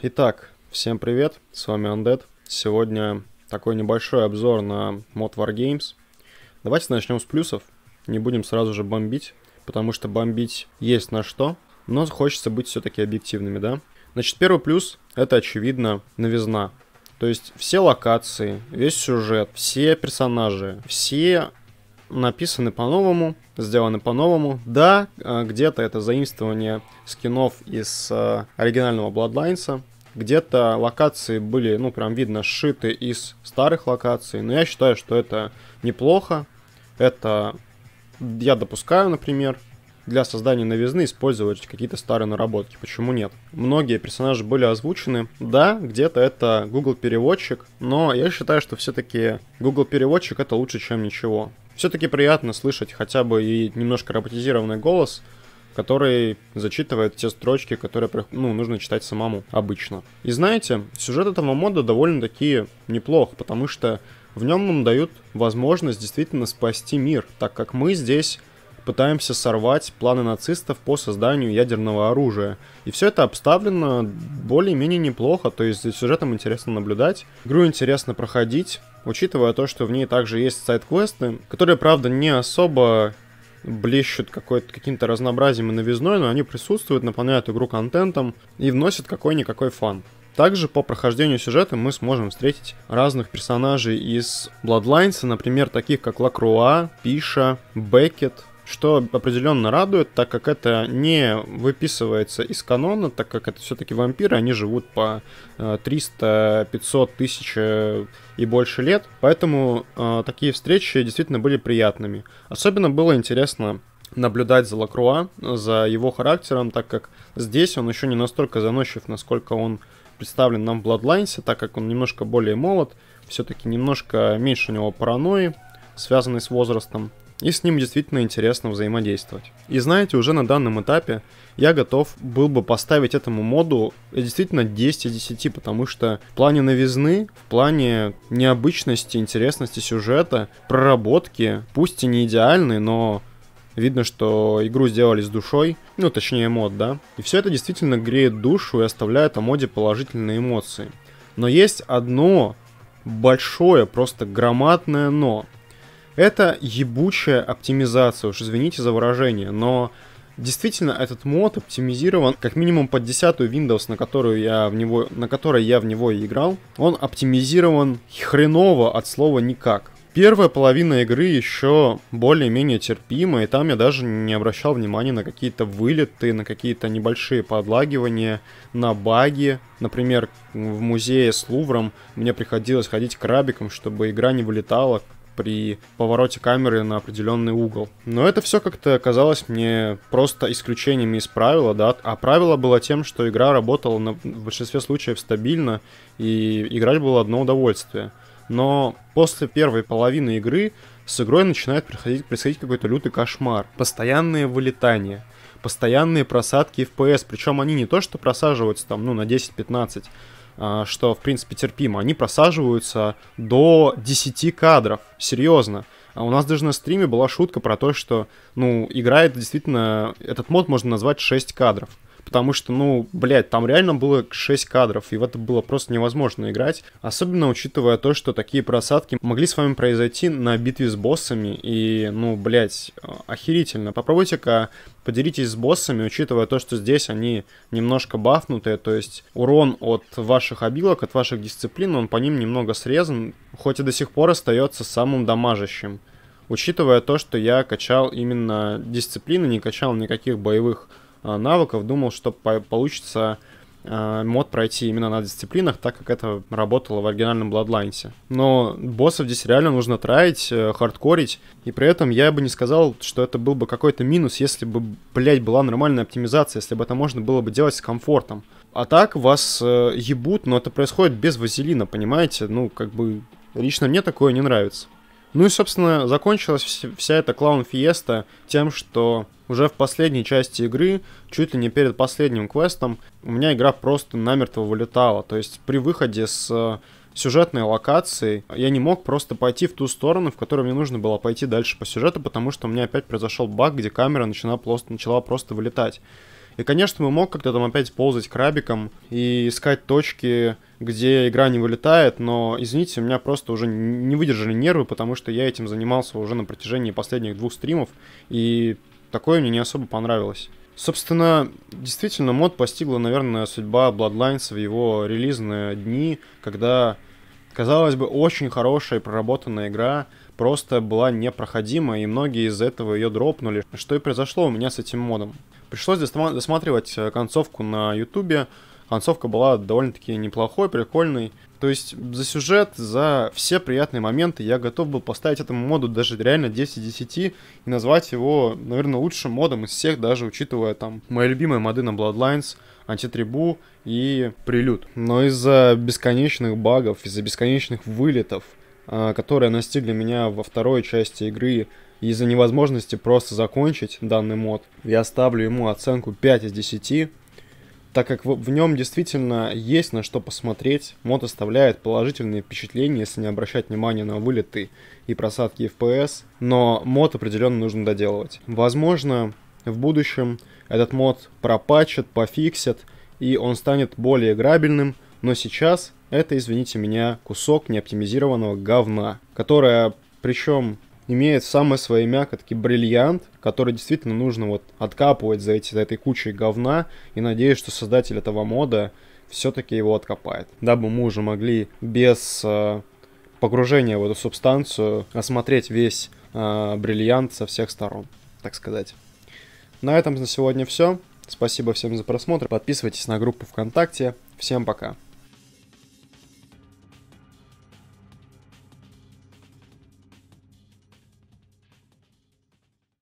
Итак, всем привет, с вами Undead. Сегодня такой небольшой обзор на мод Wargames. Давайте начнем с плюсов. Не будем сразу же бомбить, потому что бомбить есть на что, но хочется быть все-таки объективными, да? Значит, первый плюс — это, очевидно, новизна. То есть все локации, весь сюжет, все персонажи, все написаны по-новому, сделаны по-новому. Да, э, где-то это заимствование скинов из э, оригинального Bloodlines, где-то локации были, ну, прям видно, сшиты из старых локаций, но я считаю, что это неплохо. Это я допускаю, например, для создания новизны использовать какие-то старые наработки. Почему нет? Многие персонажи были озвучены. Да, где-то это Google переводчик, но я считаю, что все-таки Google переводчик это лучше, чем ничего. Все-таки приятно слышать хотя бы и немножко роботизированный голос, который зачитывает те строчки, которые ну, нужно читать самому обычно. И знаете, сюжет этого мода довольно-таки неплох, потому что в нем нам дают возможность действительно спасти мир, так как мы здесь пытаемся сорвать планы нацистов по созданию ядерного оружия. И все это обставлено более-менее неплохо, то есть за сюжетом интересно наблюдать, игру интересно проходить, учитывая то, что в ней также есть сайт-квесты, которые, правда, не особо блещут каким-то разнообразием и новизной, но они присутствуют, наполняют игру контентом и вносят какой-никакой фан. Также по прохождению сюжета мы сможем встретить разных персонажей из Bloodlines, например, таких как Лакруа, Пиша, Бекет, что определенно радует, так как это не выписывается из канона, так как это все-таки вампиры, они живут по 300-500 э, тысяч и больше лет, поэтому э, такие встречи действительно были приятными. Особенно было интересно наблюдать за Лакруа, за его характером, так как здесь он еще не настолько заносчив, насколько он представлен нам в Bloodlines, так как он немножко более молод, все-таки немножко меньше у него паранойи, связанной с возрастом и с ним действительно интересно взаимодействовать. И знаете, уже на данном этапе я готов был бы поставить этому моду действительно 10 из 10, потому что в плане новизны, в плане необычности, интересности сюжета, проработки, пусть и не идеальны, но Видно, что игру сделали с душой, ну точнее мод, да. И все это действительно греет душу и оставляет о моде положительные эмоции. Но есть одно большое, просто громадное но. Это ебучая оптимизация, уж извините за выражение, но Действительно, этот мод оптимизирован как минимум под десятую Windows, на, которую я в него, на которой я в него и играл. Он оптимизирован хреново от слова «никак». Первая половина игры еще более-менее терпима, и там я даже не обращал внимания на какие-то вылеты, на какие-то небольшие подлагивания, на баги. Например, в музее с Лувром мне приходилось ходить крабиком, чтобы игра не вылетала, при повороте камеры на определенный угол. Но это все как-то казалось мне просто исключениями из правила, да, а правило было тем, что игра работала на, в большинстве случаев стабильно, и играть было одно удовольствие. Но после первой половины игры с игрой начинает происходить, происходить какой-то лютый кошмар. Постоянные вылетания, постоянные просадки FPS, причем они не то что просаживаются там, ну, на 10-15, а, что, в принципе, терпимо, они просаживаются до 10 кадров, серьезно. А у нас даже на стриме была шутка про то, что, ну, играет действительно, этот мод можно назвать 6 кадров потому что, ну, блядь, там реально было 6 кадров, и в это было просто невозможно играть, особенно учитывая то, что такие просадки могли с вами произойти на битве с боссами, и, ну, блядь, а, охерительно. Попробуйте-ка поделитесь с боссами, учитывая то, что здесь они немножко бафнутые, то есть урон от ваших обилок, от ваших дисциплин, он по ним немного срезан, хоть и до сих пор остается самым дамажащим. Учитывая то, что я качал именно дисциплины, не качал никаких боевых Э, навыков, думал, что получится э, мод пройти именно на дисциплинах, так как это работало в оригинальном Bloodlines. Но боссов здесь реально нужно траить, э, хардкорить, и при этом я бы не сказал, что это был бы какой-то минус, если бы, блядь, была нормальная оптимизация, если бы это можно было бы делать с комфортом. А так вас ебут, но это происходит без вазелина, понимаете? Ну, как бы, лично мне такое не нравится. Ну и, собственно, закончилась вся эта клаун-фиеста тем, что уже в последней части игры, чуть ли не перед последним квестом, у меня игра просто намертво вылетала. То есть при выходе с э, сюжетной локации я не мог просто пойти в ту сторону, в которую мне нужно было пойти дальше по сюжету, потому что у меня опять произошел баг, где камера начала просто, начала просто вылетать. И, конечно, мы мог как-то там опять ползать крабиком и искать точки, где игра не вылетает, но, извините, у меня просто уже не выдержали нервы, потому что я этим занимался уже на протяжении последних двух стримов, и такое мне не особо понравилось. Собственно, действительно, мод постигла, наверное, судьба Bloodlines в его релизные дни, когда, казалось бы, очень хорошая и проработанная игра просто была непроходима, и многие из этого ее дропнули, что и произошло у меня с этим модом. Пришлось досматривать э, концовку на ютубе, концовка была довольно-таки неплохой, прикольной, то есть за сюжет, за все приятные моменты я готов был поставить этому моду даже реально 10 10 и назвать его, наверное, лучшим модом из всех, даже учитывая там мои любимые моды на Bloodlines, Антитрибу и Прилюд. Но из-за бесконечных багов, из-за бесконечных вылетов, а, которые настигли меня во второй части игры, из-за невозможности просто закончить данный мод, я ставлю ему оценку 5 из 10, так как в, в нем действительно есть на что посмотреть. Мод оставляет положительные впечатления, если не обращать внимания на вылеты и просадки FPS, но мод определенно нужно доделывать. Возможно, в будущем этот мод пропачат, пофиксят, и он станет более играбельным, но сейчас это, извините меня, кусок неоптимизированного говна, которое причем имеет самое своемяко таки бриллиант, который действительно нужно вот откапывать за, эти, за этой кучей говна, и надеюсь, что создатель этого мода все-таки его откопает, дабы мы уже могли без э, погружения в эту субстанцию осмотреть весь э, бриллиант со всех сторон, так сказать. На этом на сегодня все. Спасибо всем за просмотр. Подписывайтесь на группу ВКонтакте. Всем пока.